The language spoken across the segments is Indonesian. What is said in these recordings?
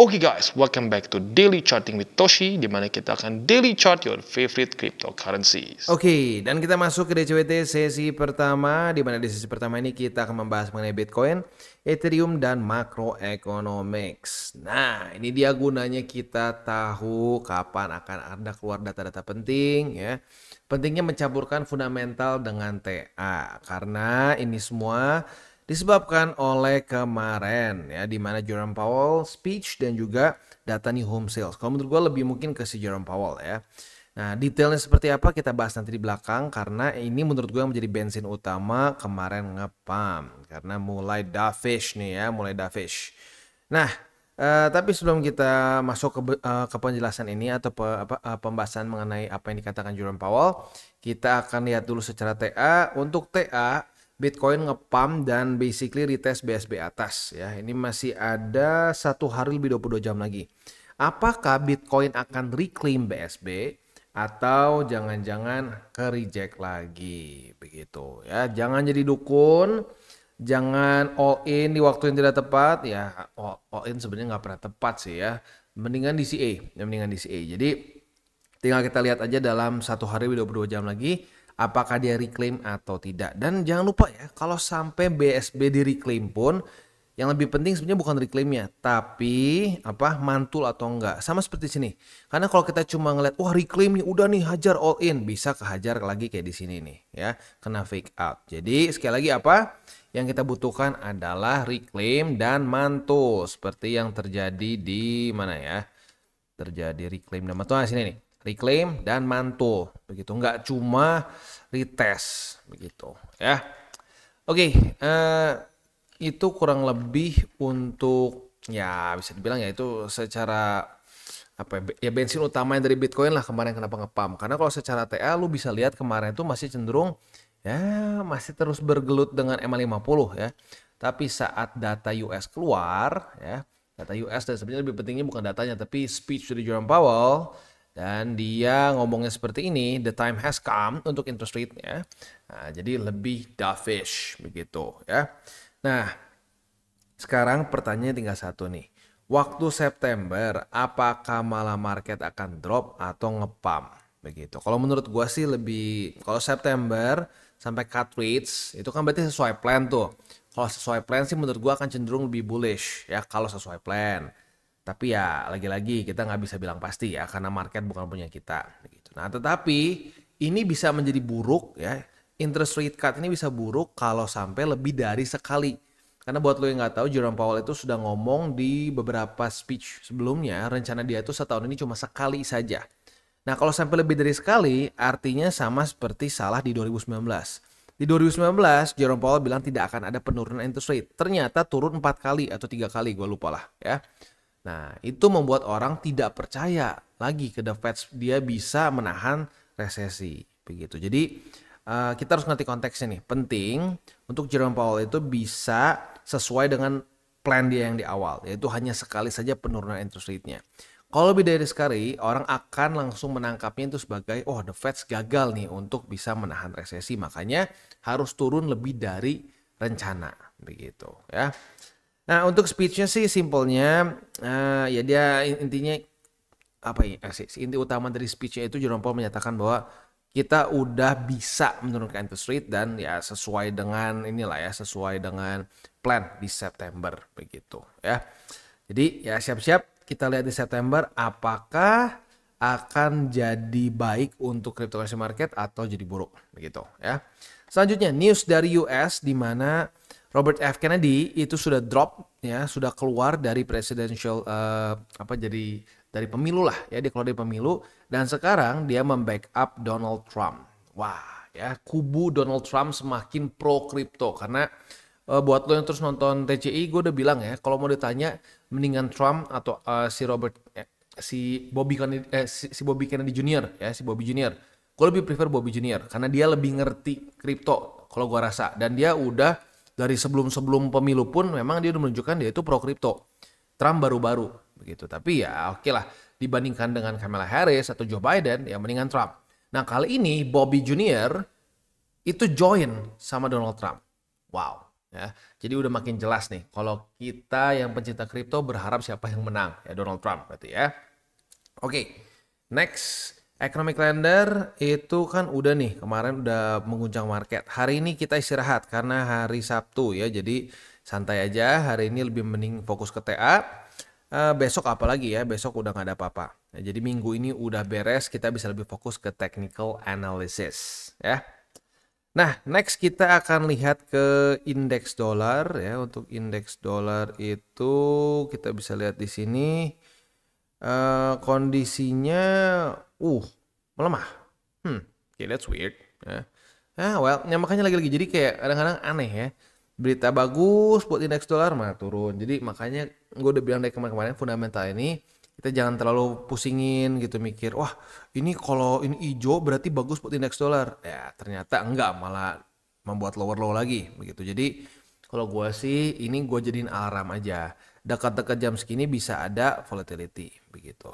Oke okay guys, welcome back to Daily Charting with Toshi di mana kita akan daily chart your favorite cryptocurrencies. Oke, okay, dan kita masuk ke DCWT sesi pertama di mana di sesi pertama ini kita akan membahas mengenai Bitcoin, Ethereum dan macroeconomics. Nah, ini dia gunanya kita tahu kapan akan ada keluar data-data penting ya. Pentingnya mencampurkan fundamental dengan TA karena ini semua disebabkan oleh kemarin ya di mana Jerome Powell speech dan juga data nih home sales. Kalau menurut gue lebih mungkin ke si Jerome Powell ya. Nah, detailnya seperti apa kita bahas nanti di belakang karena ini menurut gue menjadi bensin utama kemarin ngepam karena mulai dovish nih ya, mulai dovish. Nah, Uh, tapi sebelum kita masuk ke uh, ke penjelasan ini atau pe, apa, uh, pembahasan mengenai apa yang dikatakan Jerome Powell, kita akan lihat dulu secara TA. Untuk TA Bitcoin ngepam dan basically retest BSB atas ya. Ini masih ada satu hari lebih 22 jam lagi. Apakah Bitcoin akan reclaim BSB atau jangan-jangan ke reject lagi begitu ya. Jangan jadi dukun, jangan all in di waktu yang tidak tepat ya. All, in sebenarnya nggak pernah tepat sih ya. Mendingan di CA, ya, mendingan di CA. Jadi tinggal kita lihat aja dalam satu hari 22 jam lagi apakah dia reclaim atau tidak. Dan jangan lupa ya, kalau sampai BSB di reclaim pun yang lebih penting sebenarnya bukan reclaimnya, tapi apa mantul atau enggak. Sama seperti sini. Karena kalau kita cuma ngeliat, wah reclaimnya udah nih hajar all in, bisa kehajar lagi kayak di sini nih, ya kena fake out. Jadi sekali lagi apa yang kita butuhkan adalah reclaim dan mantul seperti yang terjadi di mana ya? Terjadi reclaim dan mantul nah, sini nih reclaim dan mantul begitu nggak cuma retest begitu ya oke okay, eh, itu kurang lebih untuk ya bisa dibilang ya itu secara apa ya, ya bensin utama yang dari Bitcoin lah kemarin kenapa ngepam karena kalau secara TA lu bisa lihat kemarin itu masih cenderung ya masih terus bergelut dengan MA50 ya tapi saat data US keluar ya data US dan sebenarnya lebih pentingnya bukan datanya tapi speech dari Jerome Powell dan dia ngomongnya seperti ini, the time has come untuk interest rate ya. Nah, jadi lebih dovish begitu ya. Nah, sekarang pertanyaannya tinggal satu nih. Waktu September, apakah malah market akan drop atau ngepam? Begitu. Kalau menurut gua sih lebih kalau September sampai cut rates itu kan berarti sesuai plan tuh. Kalau sesuai plan sih menurut gua akan cenderung lebih bullish ya kalau sesuai plan. Tapi ya lagi-lagi kita nggak bisa bilang pasti ya karena market bukan punya kita. Gitu. Nah tetapi ini bisa menjadi buruk ya. Interest rate cut ini bisa buruk kalau sampai lebih dari sekali. Karena buat lo yang nggak tahu Jerome Powell itu sudah ngomong di beberapa speech sebelumnya rencana dia itu setahun ini cuma sekali saja. Nah kalau sampai lebih dari sekali artinya sama seperti salah di 2019. Di 2019, Jerome Powell bilang tidak akan ada penurunan interest rate. Ternyata turun 4 kali atau tiga kali, gue lupa lah ya. Nah, itu membuat orang tidak percaya lagi ke The Fed dia bisa menahan resesi begitu. Jadi uh, kita harus ngerti konteksnya nih. Penting untuk Jerome Powell itu bisa sesuai dengan plan dia yang di awal, yaitu hanya sekali saja penurunan interest rate-nya. Kalau lebih dari sekali, orang akan langsung menangkapnya itu sebagai, oh the Fed gagal nih untuk bisa menahan resesi, makanya harus turun lebih dari rencana, begitu ya. Nah, untuk speechnya sih simpelnya uh, ya dia intinya apa ya eh, sih inti utama dari speechnya itu Jerome Powell menyatakan bahwa kita udah bisa menurunkan interest rate dan ya sesuai dengan inilah ya sesuai dengan plan di September begitu ya. Jadi ya siap-siap kita lihat di September apakah akan jadi baik untuk cryptocurrency market atau jadi buruk begitu ya. Selanjutnya news dari US di mana Robert F Kennedy itu sudah drop ya sudah keluar dari presidential uh, apa jadi dari pemilu lah ya dia keluar dari pemilu dan sekarang dia membackup Donald Trump wah ya kubu Donald Trump semakin pro kripto karena uh, buat lo yang terus nonton TCI gue udah bilang ya kalau mau ditanya mendingan Trump atau uh, si Robert eh, si Bobby Kennedy eh, si, si Bobby Kennedy Junior ya si Bobby Junior gue lebih prefer Bobby Junior karena dia lebih ngerti kripto kalau gue rasa dan dia udah dari sebelum-sebelum pemilu pun memang dia udah menunjukkan dia itu pro kripto. Trump baru-baru begitu. Tapi ya oke okay lah dibandingkan dengan Kamala Harris atau Joe Biden ya mendingan Trump. Nah kali ini Bobby Junior itu join sama Donald Trump. Wow. Ya, jadi udah makin jelas nih kalau kita yang pencinta kripto berharap siapa yang menang ya Donald Trump berarti ya. Oke, okay, next Economic lender itu kan udah nih kemarin udah mengguncang market. Hari ini kita istirahat karena hari Sabtu ya. Jadi santai aja. Hari ini lebih mending fokus ke TA. Uh, eh, besok apalagi ya? Besok udah gak ada apa-apa. Nah, jadi minggu ini udah beres. Kita bisa lebih fokus ke technical analysis ya. Nah next kita akan lihat ke indeks dolar ya. Untuk indeks dolar itu kita bisa lihat di sini uh, kondisinya uh melemah. Hmm, okay, that's weird. Ya. Ah, well, ya makanya lagi-lagi jadi kayak kadang-kadang aneh ya. Berita bagus buat indeks dolar mah turun. Jadi makanya gue udah bilang dari kemarin-kemarin fundamental ini kita jangan terlalu pusingin gitu mikir wah ini kalau ini hijau berarti bagus buat indeks dolar ya ternyata enggak malah membuat lower low lagi begitu jadi kalau gue sih ini gue jadiin alarm aja. Dekat-dekat jam segini bisa ada volatility begitu.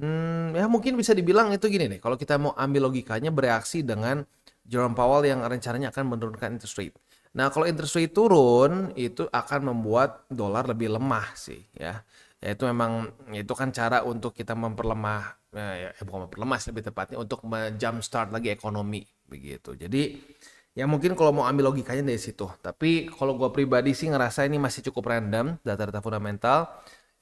Hmm, ya mungkin bisa dibilang itu gini nih. Kalau kita mau ambil logikanya bereaksi dengan Jerome Powell yang rencananya akan menurunkan interest rate. Nah, kalau interest rate turun itu akan membuat dolar lebih lemah sih ya. ya itu memang ya itu kan cara untuk kita memperlemah eh, ya, eh, bukan memperlemah lebih tepatnya untuk menjump start lagi ekonomi begitu. Jadi Ya mungkin kalau mau ambil logikanya dari situ. Tapi kalau gue pribadi sih ngerasa ini masih cukup random data-data fundamental.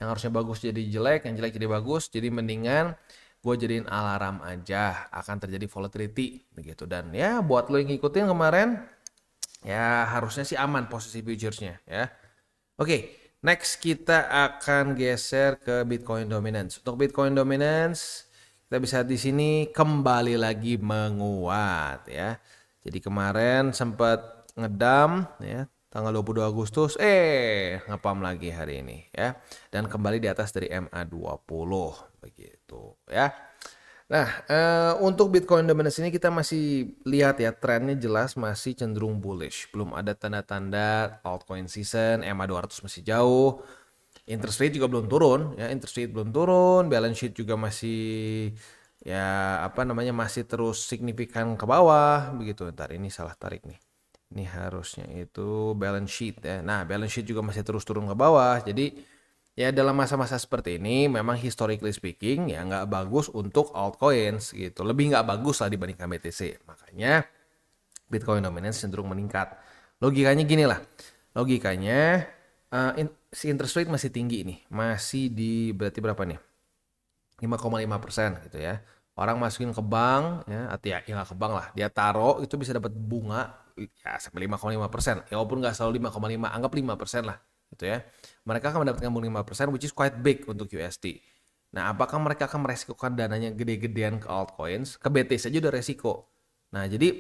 Yang harusnya bagus jadi jelek, yang jelek jadi bagus. Jadi mendingan gue jadiin alarm aja akan terjadi volatility begitu. Dan ya buat lo yang ngikutin kemarin ya harusnya sih aman posisi futuresnya ya. Oke, okay, next kita akan geser ke Bitcoin dominance. Untuk Bitcoin dominance kita bisa di sini kembali lagi menguat ya jadi kemarin sempat ngedam ya tanggal 22 Agustus eh ngepam lagi hari ini ya dan kembali di atas dari MA20 begitu ya. Nah, e, untuk Bitcoin dominance ini kita masih lihat ya trennya jelas masih cenderung bullish. Belum ada tanda-tanda altcoin season, MA200 masih jauh. Interest rate juga belum turun ya, interest rate belum turun, balance sheet juga masih ya apa namanya masih terus signifikan ke bawah begitu. Ntar ini salah tarik nih. Ini harusnya itu balance sheet ya. Nah, balance sheet juga masih terus turun ke bawah. Jadi ya dalam masa-masa seperti ini memang historically speaking ya nggak bagus untuk altcoins gitu. Lebih nggak bagus lah dibandingkan BTC. Makanya Bitcoin dominance cenderung meningkat. Logikanya gini lah. Logikanya uh, in, si interest rate masih tinggi nih, masih di berarti berapa nih? 5,5 persen gitu ya orang masukin ke bank ya atau ya ya ke bank lah dia taruh itu bisa dapat bunga ya sampai 5,5 persen ya walaupun nggak selalu 5,5 anggap 5 persen lah gitu ya mereka akan mendapatkan bunga 5 persen which is quite big untuk USD nah apakah mereka akan meresikokan dananya gede-gedean ke altcoins ke BTC saja udah resiko nah jadi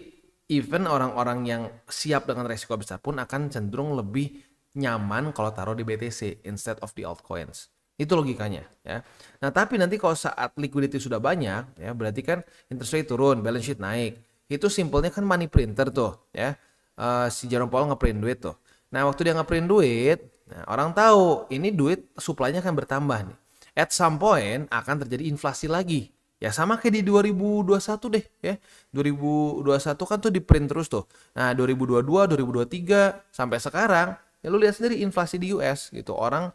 even orang-orang yang siap dengan resiko besar pun akan cenderung lebih nyaman kalau taruh di BTC instead of di altcoins itu logikanya, ya. Nah, tapi nanti kalau saat liquidity sudah banyak, ya berarti kan interest rate turun, balance sheet naik. Itu simpelnya kan money printer tuh, ya. Uh, si Jerome Powell ngeprint duit tuh. Nah, waktu dia ngeprint duit, nah, orang tahu ini duit suplainya akan bertambah nih. At some point akan terjadi inflasi lagi. Ya sama kayak di 2021 deh ya. 2021 kan tuh di print terus tuh. Nah, 2022, 2023 sampai sekarang ya lu lihat sendiri inflasi di US gitu. Orang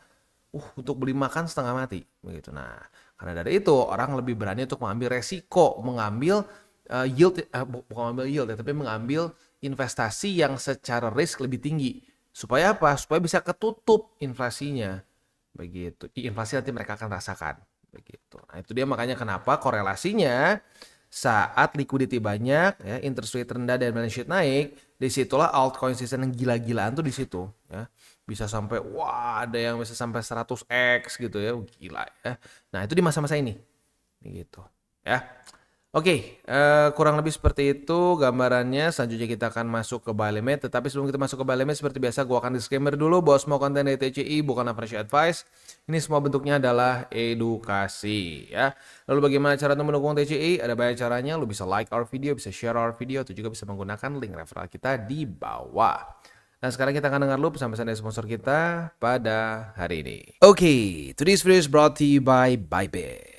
uh untuk beli makan setengah mati begitu. Nah, karena dari itu orang lebih berani untuk mengambil resiko, mengambil uh, yield uh, bukan mengambil yield ya, tapi mengambil investasi yang secara risk lebih tinggi. Supaya apa? Supaya bisa ketutup inflasinya. Begitu. Inflasi nanti mereka akan rasakan. Begitu. Nah, itu dia makanya kenapa korelasinya saat liquidity banyak, ya, interest rate rendah dan balance sheet naik, di disitulah altcoin season yang gila-gilaan tuh di situ ya bisa sampai wah ada yang bisa sampai 100x gitu ya gila ya nah itu di masa-masa ini gitu ya Oke, okay, uh, eh, kurang lebih seperti itu gambarannya. Selanjutnya kita akan masuk ke Balemet. Tetapi sebelum kita masuk ke Balemet, seperti biasa gua akan disclaimer dulu bahwa semua konten dari TCI bukan financial advice. Ini semua bentuknya adalah edukasi ya. Lalu bagaimana cara untuk mendukung TCI? Ada banyak caranya. Lo bisa like our video, bisa share our video, atau juga bisa menggunakan link referral kita di bawah. Nah sekarang kita akan dengar lu pesan-pesan dari sponsor kita pada hari ini. Oke, okay, today's video is brought to you by Bybit.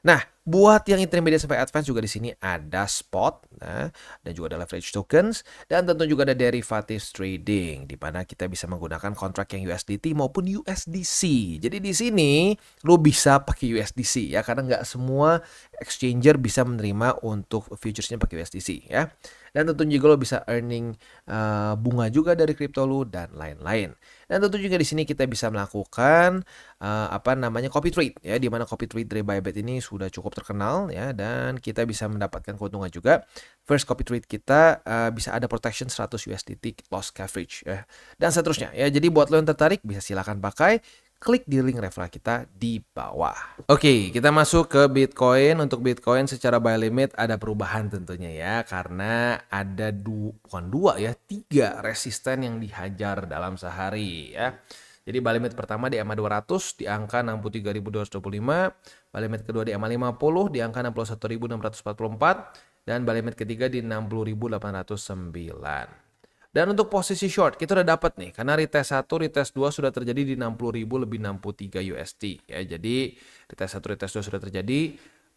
Nah, buat yang intermediate sampai advance juga di sini ada spot nah, dan juga ada leverage tokens dan tentu juga ada derivatives trading di mana kita bisa menggunakan kontrak yang USDT maupun USDC. Jadi di sini lo bisa pakai USDC ya karena nggak semua exchanger bisa menerima untuk futuresnya pakai USDC ya. Dan tentu juga lo bisa earning uh, bunga juga dari kripto lo dan lain-lain. Dan tentu juga di sini kita bisa melakukan uh, apa namanya copy trade ya di mana copy trade dari Bybit ini sudah cukup terkenal ya dan kita bisa mendapatkan keuntungan juga. First copy trade kita uh, bisa ada protection 100 USDT loss coverage ya. Dan seterusnya ya. Jadi buat lo yang tertarik bisa silakan pakai klik di link referral kita di bawah. Oke, okay, kita masuk ke Bitcoin. Untuk Bitcoin secara buy limit ada perubahan tentunya ya, karena ada dua, bukan dua ya, tiga resisten yang dihajar dalam sehari ya. Jadi buy limit pertama di ma 200 di angka 63.225, buy limit kedua di ma 50 di angka 61.644, dan buy limit ketiga di 60.809. Dan untuk posisi short kita udah dapat nih karena retest 1, retest 2 sudah terjadi di 60.000 lebih 63 USD ya. Jadi retest 1, retest 2 sudah terjadi.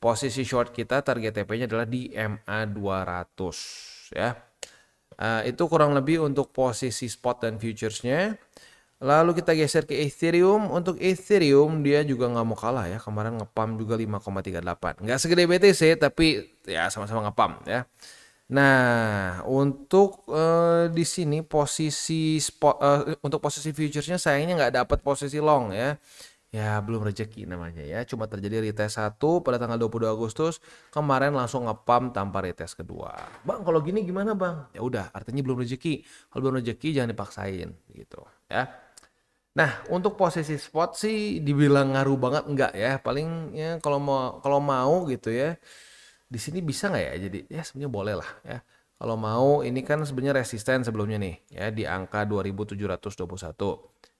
Posisi short kita target TP-nya adalah di MA 200 ya. Uh, itu kurang lebih untuk posisi spot dan futures-nya. Lalu kita geser ke Ethereum. Untuk Ethereum dia juga nggak mau kalah ya. Kemarin ngepam juga 5,38. Nggak segede BTC tapi ya sama-sama ngepam ya. Nah, untuk uh, di sini posisi spot uh, untuk posisi futuresnya sayangnya nggak dapat posisi long ya. Ya, belum rezeki namanya ya. Cuma terjadi retest satu pada tanggal 22 Agustus, kemarin langsung ngepam tanpa retest kedua. Bang, kalau gini gimana, Bang? Ya udah, artinya belum rezeki. Kalau belum rezeki jangan dipaksain gitu, ya. Nah, untuk posisi spot sih dibilang ngaruh banget enggak ya. Paling ya kalau mau kalau mau gitu ya di sini bisa nggak ya jadi ya sebenarnya boleh lah ya kalau mau ini kan sebenarnya resisten sebelumnya nih ya di angka 2721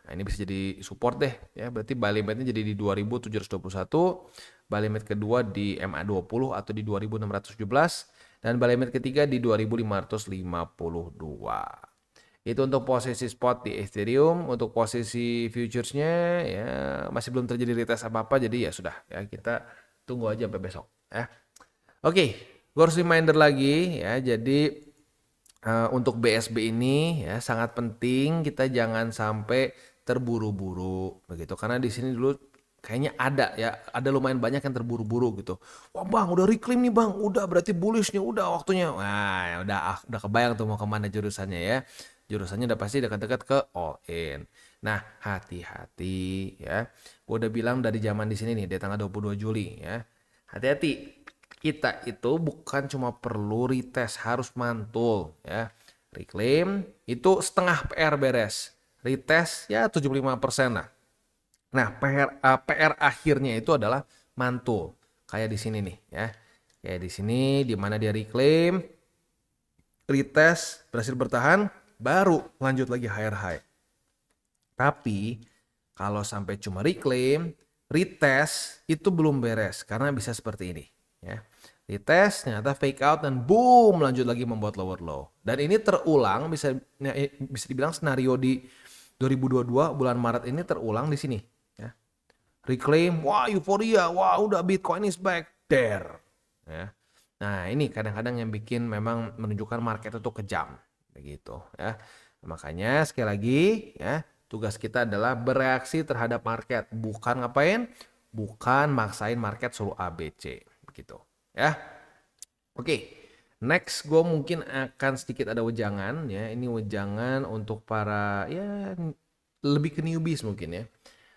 nah ini bisa jadi support deh ya berarti buy limitnya jadi di 2721 buy limit kedua di MA20 atau di 2617 dan buy limit ketiga di 2552 itu untuk posisi spot di Ethereum, untuk posisi futuresnya ya masih belum terjadi retest apa apa jadi ya sudah ya kita tunggu aja sampai besok ya. Oke, okay, gue harus reminder lagi ya. Jadi uh, untuk BSB ini ya sangat penting kita jangan sampai terburu-buru begitu karena di sini dulu kayaknya ada ya ada lumayan banyak yang terburu-buru gitu wah bang udah reclaim nih bang udah berarti bullish nih udah waktunya nah ya udah ah, udah kebayang tuh mau kemana jurusannya ya jurusannya udah pasti dekat-dekat ke all in nah hati-hati ya gue udah bilang dari zaman di sini nih dari tanggal 22 Juli ya hati-hati kita itu bukan cuma perlu retest harus mantul ya reclaim itu setengah PR beres retest ya 75% lah nah PR uh, eh, PR akhirnya itu adalah mantul kayak di sini nih ya kayak di sini di mana dia reclaim retest berhasil bertahan baru lanjut lagi higher high tapi kalau sampai cuma reclaim retest itu belum beres karena bisa seperti ini ya di tes ternyata fake out dan boom lanjut lagi membuat lower low dan ini terulang bisa ya, bisa dibilang senario di 2022 bulan Maret ini terulang di sini ya reclaim wah euforia wah udah Bitcoin is back there ya nah ini kadang-kadang yang bikin memang menunjukkan market itu kejam begitu ya makanya sekali lagi ya tugas kita adalah bereaksi terhadap market bukan ngapain bukan maksain market suruh ABC gitu ya oke okay. next gue mungkin akan sedikit ada wejangan ya ini wejangan untuk para ya lebih ke newbies mungkin ya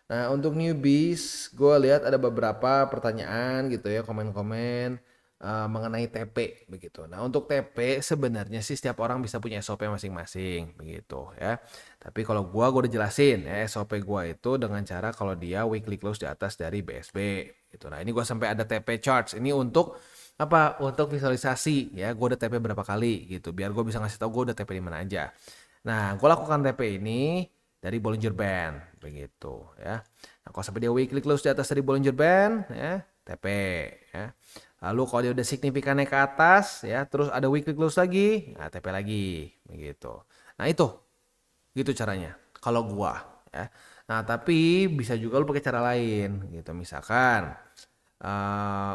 nah untuk newbies gue lihat ada beberapa pertanyaan gitu ya komen-komen Eh, mengenai TP begitu. Nah, untuk TP sebenarnya sih setiap orang bisa punya SOP masing-masing begitu ya. Tapi kalau gua gua udah jelasin ya SOP gua itu dengan cara kalau dia weekly close di atas dari BSB gitu. Nah, ini gua sampai ada TP charts. Ini untuk apa? Untuk visualisasi ya. Gua udah TP berapa kali gitu biar gua bisa ngasih tau gua udah TP di mana aja. Nah, gua lakukan TP ini dari Bollinger Band begitu ya. Nah, kalau sampai dia weekly close di atas dari Bollinger Band ya, TP ya. Lalu kalau dia udah signifikannya ke atas ya, terus ada weekly close lagi, nah TP lagi begitu. Nah, itu. Gitu caranya. Kalau gua ya. Nah, tapi bisa juga lu pakai cara lain gitu. Misalkan uh,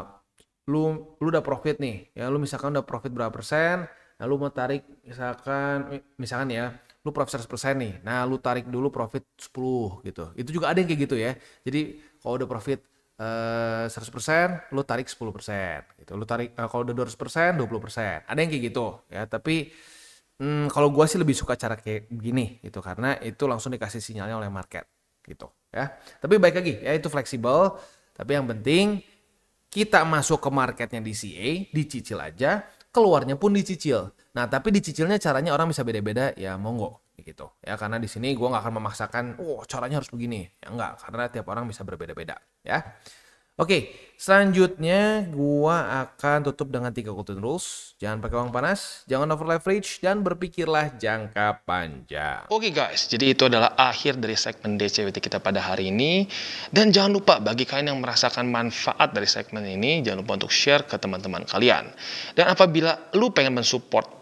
lu lu udah profit nih, ya lu misalkan udah profit berapa persen, nah lu mau tarik misalkan misalkan ya, lu profit 100% nih. Nah, lu tarik dulu profit 10 gitu. Itu juga ada yang kayak gitu ya. Jadi kalau udah profit eh, persen, lu tarik 10% gitu. Lu tarik uh, kalau udah 200% 20%. Ada yang kayak gitu ya, tapi hmm, kalau gua sih lebih suka cara kayak begini gitu karena itu langsung dikasih sinyalnya oleh market gitu ya. Tapi baik lagi ya itu fleksibel, tapi yang penting kita masuk ke marketnya di CA, dicicil aja, keluarnya pun dicicil. Nah, tapi dicicilnya caranya orang bisa beda-beda, ya monggo gitu ya karena di sini gue nggak akan memaksakan oh caranya harus begini ya enggak karena tiap orang bisa berbeda-beda ya Oke, selanjutnya gue akan tutup dengan tiga golden rules. Jangan pakai uang panas, jangan over leverage, dan berpikirlah jangka panjang. Oke guys, jadi itu adalah akhir dari segmen DCWT kita pada hari ini. Dan jangan lupa bagi kalian yang merasakan manfaat dari segmen ini, jangan lupa untuk share ke teman-teman kalian. Dan apabila lu pengen mensupport